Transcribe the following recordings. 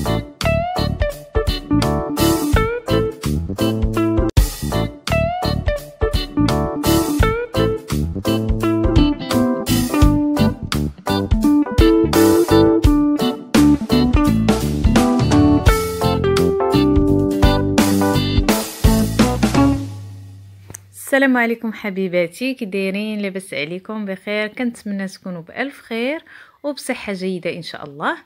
السلام عليكم حبيباتي كي دايرين لاباس عليكم بخير كنتمنى تكونوا بالف خير وبصحه جيده ان شاء الله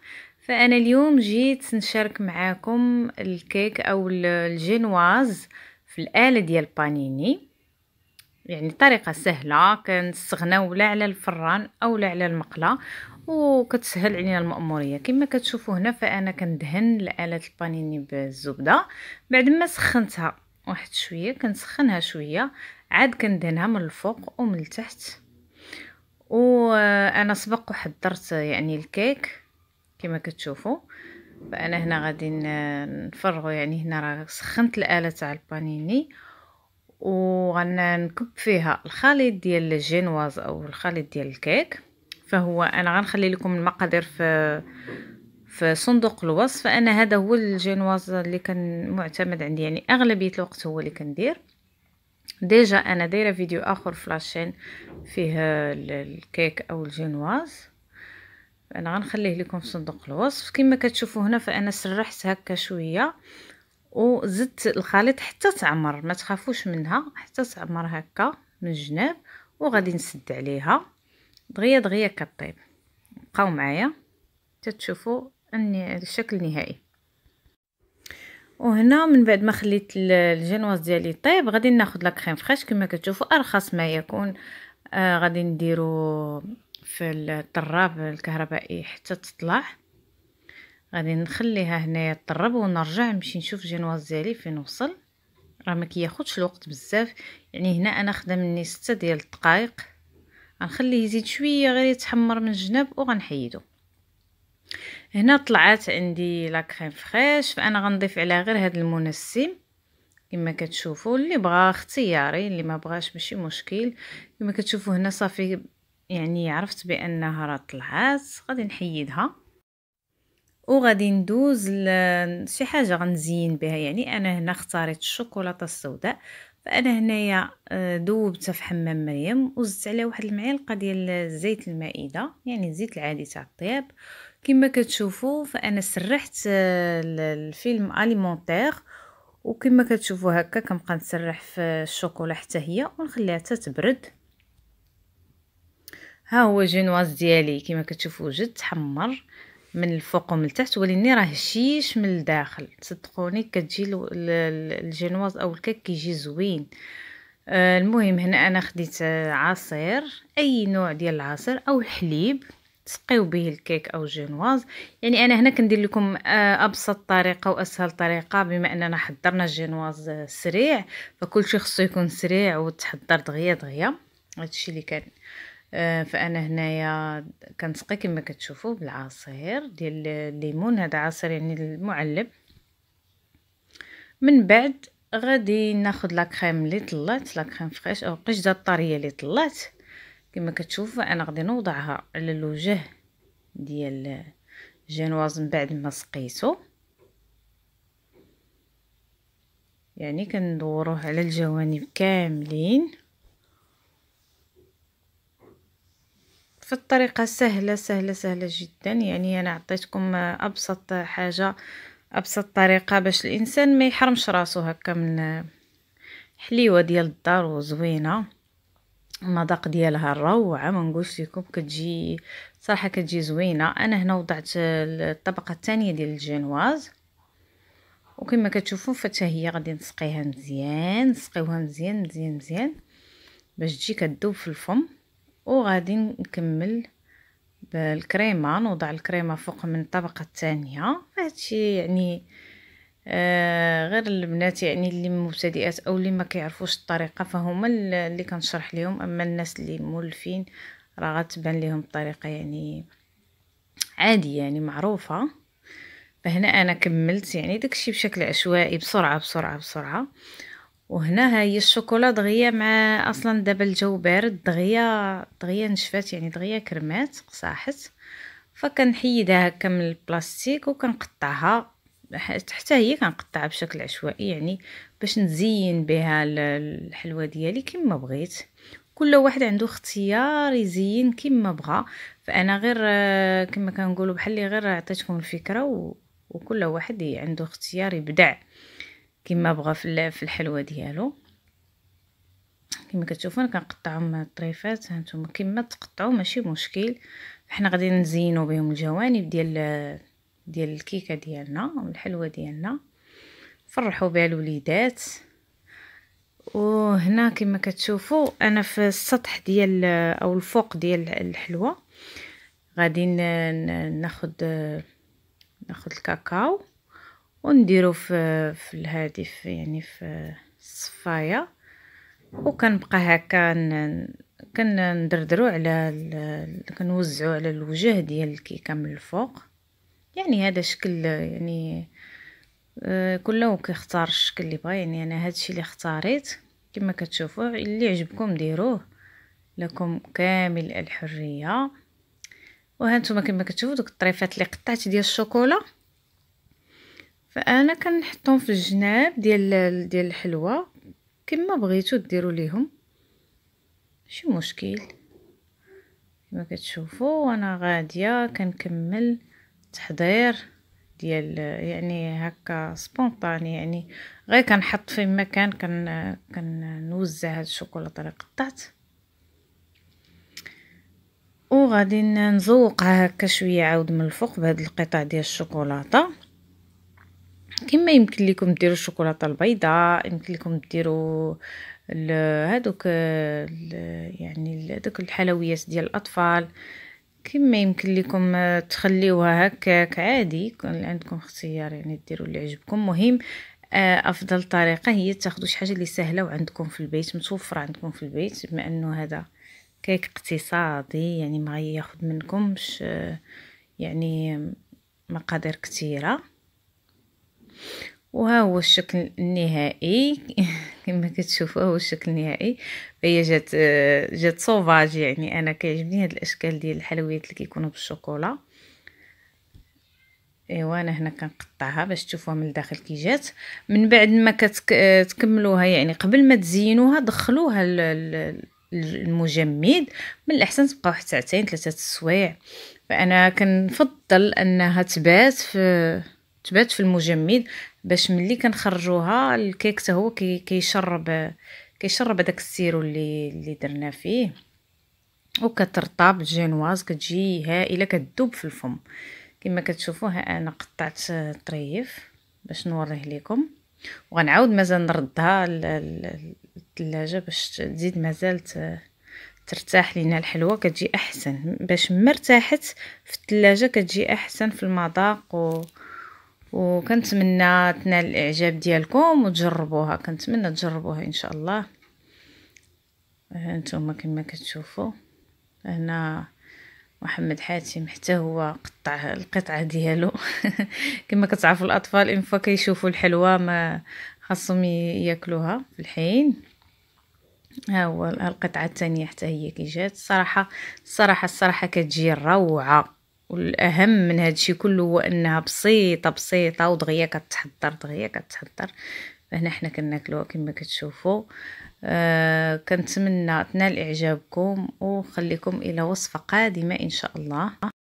فانا اليوم جيت نشارك معاكم الكيك او الجينواز في الاله ديال بانيني يعني طريقه سهله كنستغناو لا على الفران او لا على المقله وكتسهل علينا المأمورية كما كتشوفوا هنا فانا كندهن الاله البانيني بالزبده بعد ما سخنتها واحد شويه كنسخنها شويه عاد كندهنها من الفوق ومن التحت وانا سبق وحضرت يعني الكيك كما كتشوفوا فانا هنا غادي نفرغو يعني هنا راه سخنت الاله تاع البانيني وغنكب فيها الخليط ديال الجينواز او الخليط ديال الكيك فهو انا غنخلي لكم المقادير في في صندوق الوصف انا هذا هو الجينواز اللي كان معتمد عندي يعني اغلبيه الوقت هو اللي كندير ديجا انا دايره فيديو اخر فلاشين فيه الكيك او الجينواز انا غنخليه لكم في صندوق الوصف كما كتشوفوا هنا فانا سرحت هكا شويه وزدت الخليط حتى تعمر ما تخافوش منها حتى تعمر هكا من الجناب وغادي نسد عليها دغيا دغيا كطيب بقاو معايا تتشوفوا الشكل النهائي وهنا من بعد ما خليت الجنواز ديالي طيب غادي ناخذ لا كريم فريش كما كتشوفوا ارخص ما يكون آه غادي نديرو في الطراب الكهربائي حتى تطلع غادي نخليها هنايا تطرب ونرجع نمشي نشوف جينواز ديالي فين وصل راه ما كياخذش الوقت بزاف يعني هنا انا خدا مني ستة ديال الدقائق غنخليه يزيد شويه غير يتحمر من الجناب وغنحيدو هنا طلعت عندي لا كريم فريش فانا غنضيف عليها غير هذا المنسم كما كتشوفوا اللي بغا اختياري اللي ما بغاش ماشي مشكل كما كتشوفوا هنا صافي يعني عرفت بانها راه طلعات غادي نحيدها وغادي ندوز لشي حاجه غنزين بها يعني انا هنا اختاريت الشوكولاته السوداء فانا هنايا آه، دوبتها في حمام مريم وزدت عليها واحد المعلقه ديال الزيت المائده يعني الزيت العادي تاع الطياب كما كتشوفوا فانا سرحت آه، الفيلم اليمونتير وكما كتشوفوا هكا كنبقى نسرح في الشوكولا حتى هي ونخليها حتى تبرد هو جينواز ديالي كما كتشوفوا جد تحمر من الفوق ومن التحت وليني راه هشيش من الداخل تصدقوني كتجي الجينواز او الكيك كيجي زوين آه، المهم هنا انا خديت آه، عصير اي نوع ديال العصير او الحليب تسقيو به الكيك او الجينواز يعني انا هنا كندير لكم آه، ابسط طريقه واسهل طريقه بما اننا حضرنا الجينواز سريع فكلشي خصو يكون سريع وتحضر دغيا دغيا هادشي اللي كان آه، فانا هنايا كنسقي كما كتشوفوا بالعصير ديال الليمون هذا عصير يعني المعلب من بعد غادي ناخذ لا كريم اللي طلعت لا كريم فريش او قشده الطريه اللي طلعت كما كتشوفوا انا غادي نوضعها على الوجه ديال جينواز من بعد ما سقيتو يعني كندوروه على الجوانب كاملين الطريقة سهله سهله سهله جدا يعني انا عطيتكم ابسط حاجه ابسط طريقه باش الانسان ما يحرمش راسو هكا من حليوه ديال الدار وزوينه المذاق ديالها روعه ما نقولش لكم كتجي صراحه كتجي زوينه انا هنا وضعت الطبقه الثانيه ديال الجينواز وكما كتشوفوا فتا هي غادي نسقيها مزيان نسقيوها مزيان مزيان مزيان باش تجي كتذوب في الفم وغادي نكمل بالكريمه نوضع الكريمه فوق من الطبقه الثانيه فهادشي يعني آه غير البنات يعني اللي مبتدئات او اللي ما كيعرفوش الطريقه فهما اللي كنشرح لهم اما الناس اللي مولفين راه غتبان لهم الطريقه يعني عاديه يعني معروفه فهنا انا كملت يعني داكشي بشكل عشوائي بسرعه بسرعه بسرعه وهنا هاي الشوكولا دغيا مع اصلا دابا الجو بارد دغيا دغيا نشفات يعني دغيا كرمات قصاحت فكنحيدها هكا من البلاستيك وكنقطعها حتى هي كنقطعها بشكل عشوائي يعني باش نزين بها الحلوى ديالي كما بغيت كل واحد عنده اختيار يزين كما بغى فانا غير كما كنقولوا بحال اللي غير عطيتكم الفكره و... وكل واحد عنده اختيار يبدع كما بغى في الحلوه ديالو كما كتشوفوا انا كنقطعهم الطريفات هانتوما كما تقطعوا ماشي مشكل حنا غادي نزينوا بهم الجوانب ديال ديال الكيكه ديالنا والحلوه ديالنا فرحوا بها الوليدات وهنا كما كتشوفوا انا في السطح ديال او الفوق ديال الحلوه غادي ناخذ ناخذ الكاكاو ونديرو في في الهادي في يعني في الصفايه وكنبقى هكا كندردرو على كنوزعو على الوجه ديال الكيكه من الفوق يعني هذا شكل يعني آه، كل واحد كيختار الشكل اللي بغى يعني انا الشيء اللي اختاريت كما كتشوفوا اللي عجبكم ديروه لكم كامل الحريه وهانتوما كما كتشوفوا دوك الطريفات اللي قطعت ديال الشوكولا فانا كنحطهم في الجناب ديال ديال الحلوه كما بغيتو ديروا ليهم ماشي مشكل كما كتشوفوا وانا غاديه كنكمل تحضير ديال يعني هكا سبونطاني يعني غير كنحط في مكان كن كنوزع هاد الشوكولاته اللي قطعت وغادي نزوقها هكا شويه عاود من الفوق بهاد القطع ديال الشوكولاته كما يمكن لكم ديروا الشوكولاته البيضاء يمكن لكم ديروا هذوك يعني هذوك الحلويات ديال الاطفال كما يمكن لكم تخليوها هكاك عادي يكون عندكم اختيار يعني ديروا اللي عجبكم مهم آه، افضل طريقه هي تاخذوا شي حاجه اللي سهله وعندكم في البيت متوفره عندكم في البيت بما انه هذا كيك اقتصادي يعني ما ياخذ منكمش آه، يعني مقادير كثيره وها هو الشكل النهائي كما كتشوفوا هو الشكل النهائي فهي جات جات سوفاج يعني انا كيعجبني هاد الاشكال ديال الحلويات اللي كيكونوا بالشوكولا ايوا انا هنا كنقطعها باش تشوفوها من الداخل كي جات من بعد ما كتكملوها يعني قبل ما تزينوها دخلوها المجمد من الاحسن تبقاو حتى ساعتين ثلاثه السوايع فانا كنفضل انها تبات في تبات في المجمد باش ملي كنخرجوها الكيك حتى هو كيشرب كيشرب داك السيرو اللي اللي درنا فيه وكترطب الجينواز كتجي هائله كتذوب في الفم كما كتشوفوا ها انا قطعت طريف باش نوريه لكم وغنعاود مازال نردها للثلاجه باش تزيد مازال ترتاح لينا الحلوه كتجي احسن باش مرتاحت في الثلاجه كتجي احسن في المذاق و وكنتمنى تنال الاعجاب ديالكم وتجربوها كنتمنى تجربوها ان شاء الله هانتوما اه، كما كتشوفوا هنا محمد حاتم حتى هو قطع القطعه ديالو كما كتعرفوا الاطفال ان فوا كيشوفوا الحلوى ما خاصهم ياكلوها في الحين ها هو القطعه الثانيه حتى هي كي جات الصراحه الصراحه الصراحه كتجي روعه والاهم من الشيء كله هو انها بسيطه بسيطه ودغيا كتحضر دغيا كتحضر فهنا حنا كناكلوها كما كتشوفوا آه كنتمنى تنال اعجابكم وخليكم الى وصفه قادمه ان شاء الله